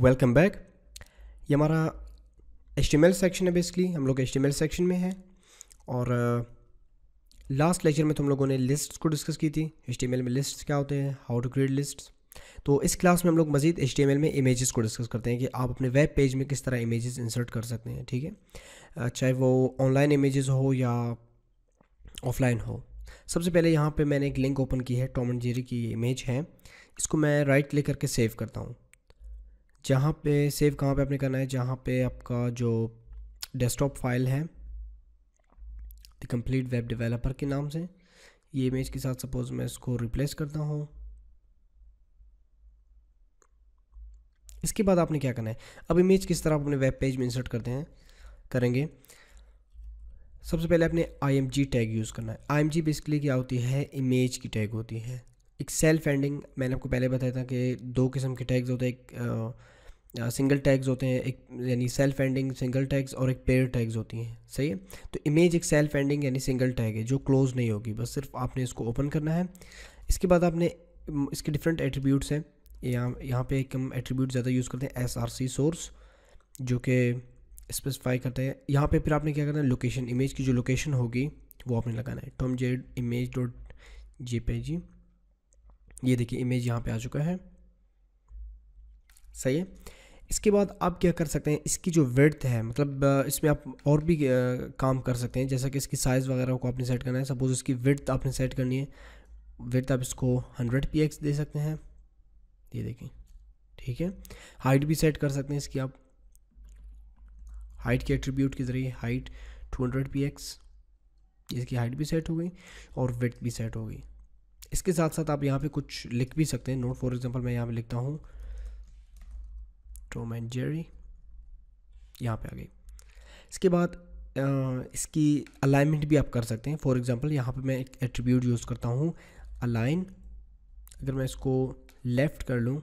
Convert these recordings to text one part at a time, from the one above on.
welcome back ये हमारा H section है बेसिकली हम लोग एच सेक्शन में हैं और लास्ट uh, लेक्चर में तो हम लोगों ने लिस्ट को डिस्कस की थी एच में लिस्ट क्या होते हैं हाउ टू क्रिएट लिस्ट तो इस क्लास में हम लोग मजीद एच में इमेजेस को डिस्कस करते हैं कि आप अपने वेब पेज में किस तरह इमेजेस इंसर्ट कर सकते हैं ठीक है uh, चाहे वो ऑनलाइन इमेजेस हो या ऑफलाइन हो सबसे पहले यहाँ पे मैंने एक लिंक ओपन की है टॉम एंड जेरी की इमेज है इसको मैं राइट क्लिक करके सेव करता हूँ जहाँ पे सेव कहाँ पे आपने करना है जहाँ पे आपका जो डेस्कटॉप फाइल है द कंप्लीट वेब डेवलपर के नाम से ये इमेज के साथ सपोज मैं इसको रिप्लेस करता हूँ इसके बाद आपने क्या करना है अब इमेज किस तरह आप अपने वेब पेज में इंसर्ट करते हैं करेंगे सबसे पहले आपने आई टैग यूज़ करना है आई बेसिकली क्या होती है इमेज की टैग होती है एक सेल्फ एंडिंग मैंने आपको पहले बताया था कि दो किस्म के टैग्स होते हैं एक सिंगल टैग्स होते हैं एक यानी सेल्फ एंडिंग सिंगल टैग्स और एक पेयर टैग्स होती हैं सही है तो इमेज एक सेल्फ एंडिंग यानी सिंगल टैग है जो क्लोज नहीं होगी बस सिर्फ आपने इसको ओपन करना है इसके बाद आपने इसके डिफरेंट एट्रीब्यूट्स हैं यहाँ यहाँ पे एक हम एट्रीब्यूट ज़्यादा यूज़ करते हैं एस आर सी सोर्स जो कि स्पेसिफाई करते हैं यहाँ पे फिर आपने क्या करना है लोकेशन इमेज की जो लोकेशन होगी वो आपने लगाना है टॉम जेड image dot J P G ये देखिए इमेज यहाँ पे आ चुका है सही है इसके बाद आप क्या कर सकते हैं इसकी जो वेड्थ है मतलब इसमें आप और भी काम कर सकते हैं जैसा कि इसकी साइज़ वगैरह को आपने सेट करना है सपोज़ इसकी वेड्थ आपने सेट करनी है वेड्थ आप इसको हंड्रेड पी दे सकते हैं ये देखें ठीक है हाइट भी सेट कर सकते हैं इसकी आप हाइट के एट्रीब्यूट के ज़रिए height two hundred P X इसकी हाइट भी सेट हो गई और विथ भी सेट हो गई इसके साथ साथ आप यहाँ पे कुछ लिख भी सकते हैं नोट फॉर एग्जांपल मैं यहाँ पे लिखता हूँ टॉम एंड जेरी यहाँ पे आ गई इसके बाद इसकी अलाइनमेंट भी आप कर सकते हैं फॉर एग्ज़ाम्पल यहाँ पे मैं एक एट्रीब्यूट यूज़ करता हूँ अलाइन अगर मैं इसको लेफ़्ट कर लूँ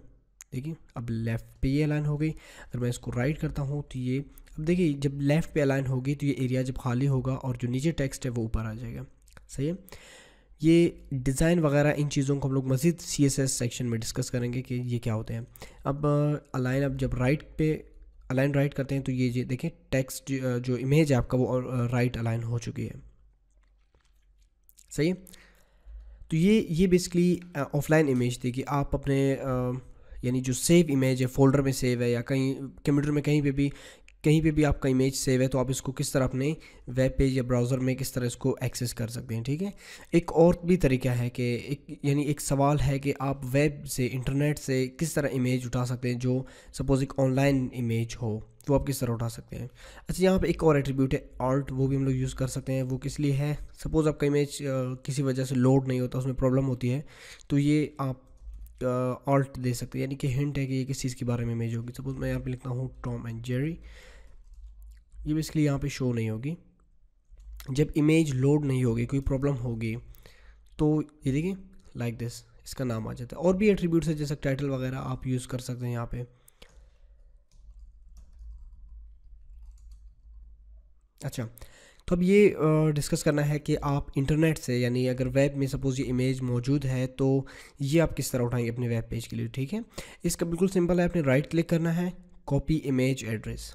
देखिए अब लेफ़्ट पे ये अलाइन हो गई अगर मैं इसको राइट करता हूँ तो ये अब देखिए जब लेफ़्ट पे अलाइन होगी तो ये एरिया जब खाली होगा और जो नीचे टेक्स्ट है वो ऊपर आ जाएगा सही है ये डिज़ाइन वगैरह इन चीज़ों को हम लोग मज़ीद सी एस एस सेक्शन में डिस्कस करेंगे कि ये क्या होते हैं अब अलाइन uh, अब जब राइट पे अलाइन राइट करते हैं तो ये ये देखें टेक्स्ट uh, जो इमेज है आपका वो राइट अलाइन uh, हो चुकी है सही है तो ये ये बेसिकली ऑफलाइन इमेज थी कि आप अपने यानी जो सेव इमेज है फोल्डर में सेव है या कहीं कंप्यूटर में कहीं पे भी कहीं पे भी आपका इमेज सेव है तो आप इसको किस तरह अपने वेब पेज या ब्राउज़र में किस तरह इसको एक्सेस कर सकते हैं ठीक है एक और भी तरीका है कि एक यानी एक सवाल है कि आप वेब से इंटरनेट से किस तरह इमेज उठा सकते हैं जो सपोज़ एक ऑनलाइन इमेज हो तो आप किस तरह उठा सकते हैं अच्छा यहाँ पर एक और एट्रीब्यूट है आर्ट वो भी हम लोग यूज़ कर सकते हैं वो किस लिए है सपोज़ आपका इमेज किसी वजह से लोड नहीं होता उसमें प्रॉब्लम होती है तो ये आप ऑल्ट दे सकते हैं यानी कि हिंट है कि ये किस चीज़ के बारे में इमेज होगी सपोज़ मैं यहाँ पे लिखता हूँ टॉम एंड जेरी ये बेसिकली यहाँ पे शो नहीं होगी जब इमेज लोड नहीं होगी कोई प्रॉब्लम होगी तो ये देखिए लाइक दिस इसका नाम आ जाता है और भी एट्रीब्यूट्स है जैसे टाइटल वगैरह आप यूज़ कर सकते हैं यहाँ पे अच्छा तो अब ये डिस्कस करना है कि आप इंटरनेट से यानी अगर वेब में सपोज़ ये इमेज मौजूद है तो ये आप किस तरह उठाएंगे अपने वेब पेज के लिए ठीक है इसका बिल्कुल सिंपल है आपने राइट क्लिक करना है कॉपी इमेज एड्रेस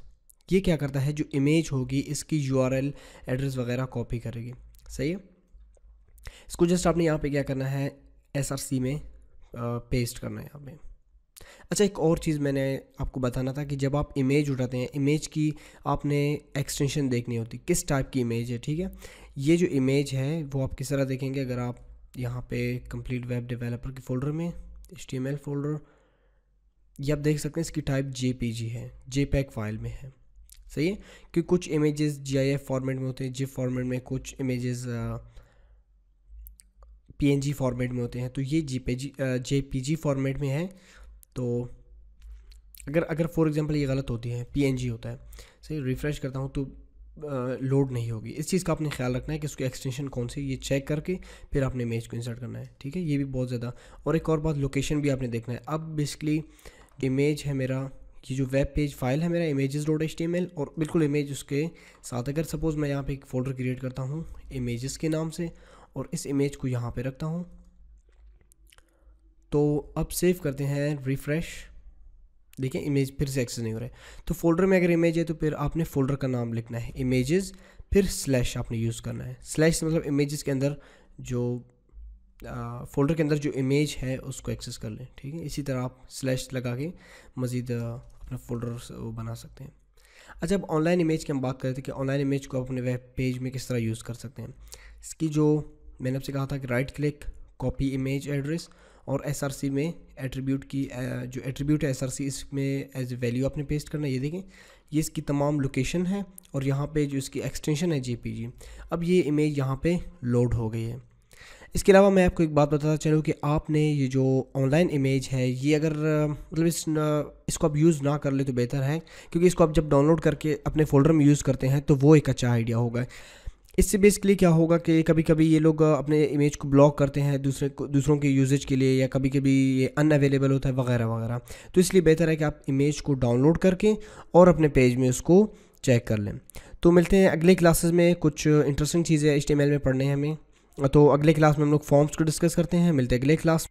ये क्या करता है जो इमेज होगी इसकी यू एड्रेस वगैरह कॉपी करेगी सही है इसको जस्ट आपने यहाँ पे क्या करना है एस में पेस्ट करना है यहाँ पे अच्छा एक और चीज़ मैंने आपको बताना था कि जब आप इमेज उठाते हैं इमेज की आपने एक्सटेंशन देखनी होती किस टाइप की इमेज है ठीक है ये जो इमेज है वो आप किस तरह देखेंगे अगर आप यहाँ पे कंप्लीट वेब डेवलपर के फोल्डर में एच फोल्डर ये आप देख सकते हैं इसकी टाइप जे है जे फाइल में है सही है कि कुछ इमेजेस जीआईएफ फॉर्मेट में होते हैं जिप फॉर्मेट में कुछ इमेजेस पीएनजी फॉर्मेट में होते हैं तो ये जीपीजी जी फॉर्मेट में है तो अगर अगर फॉर एग्जांपल ये गलत होती है पीएनजी होता है सही रिफ़्रेश करता हूँ तो लोड नहीं होगी इस चीज़ का आपने ख्याल रखना है कि उसकी एक्सटेंशन कौन सी ये चेक करके फिर आपने इमेज को इंसर्ट करना है ठीक है ये भी बहुत ज़्यादा और एक और बात लोकेशन भी आपने देखना है अब बेसिकली इमेज है मेरा कि जो वेब पेज फाइल है मेरा इमेजेस डॉट एच और बिल्कुल इमेज उसके साथ अगर सपोज़ मैं यहाँ पे एक फ़ोल्डर क्रिएट करता हूँ इमेजेस के नाम से और इस इमेज को यहाँ पे रखता हूँ तो अब सेव करते हैं रिफ़्रेश देखिए इमेज फिर से एक्सेस नहीं हो रहा है तो फोल्डर में अगर इमेज है तो फिर आपने फोल्डर का नाम लिखना है इमेजेस फिर स्लैश आपने यूज़ करना है स्लैश मतलब इमेजेस के अंदर जो फ़ोल्डर के अंदर जो इमेज है उसको एक्सेस कर लें ठीक है इसी तरह आप स्लैश लगा के मज़ीद अपना फोल्डर बना सकते हैं अच्छा अब ऑनलाइन इमेज की हम बात करें थे कि ऑनलाइन इमेज को आप अपने वेब पेज में किस तरह यूज़ कर सकते हैं इसकी जो मैंने आपसे कहा था कि right click copy image address और एस में एट्रीब्यूट की जो एट्रीब्यूट है एस इसमें एज ए वैल्यू आपने पेस्ट करना है ये देखें ये इसकी तमाम लोकेशन है और यहाँ पे जो इसकी एक्सटेंशन है जी अब ये इमेज यहाँ पे लोड हो गई है इसके अलावा मैं आपको एक बात बताता चलूँ कि आपने ये जो ऑनलाइन इमेज है ये अगर मतलब इस इसको आप यूज़ ना कर ले तो बेहतर है क्योंकि इसको आप जब डाउनलोड करके अपने फ़ोल्डर में यूज़ करते हैं तो वो एक अच्छा आइडिया होगा इससे बेसिकली क्या होगा कि कभी कभी ये लोग अपने इमेज को ब्लॉक करते हैं दूसरे को दूसरों के यूजेज के लिए या कभी कभी ये अन अवेलेबल होता है वगैरह वगैरह तो इसलिए बेहतर है कि आप इमेज को डाउनलोड करके और अपने पेज में उसको चेक कर लें तो मिलते हैं अगले क्लासेस में कुछ इंटरेस्टिंग चीज़ें एच में पढ़ने हैं हमें तो अगले क्लास में हम लोग फॉर्म्स को डिस्कस करते हैं मिलते हैं अगले क्लास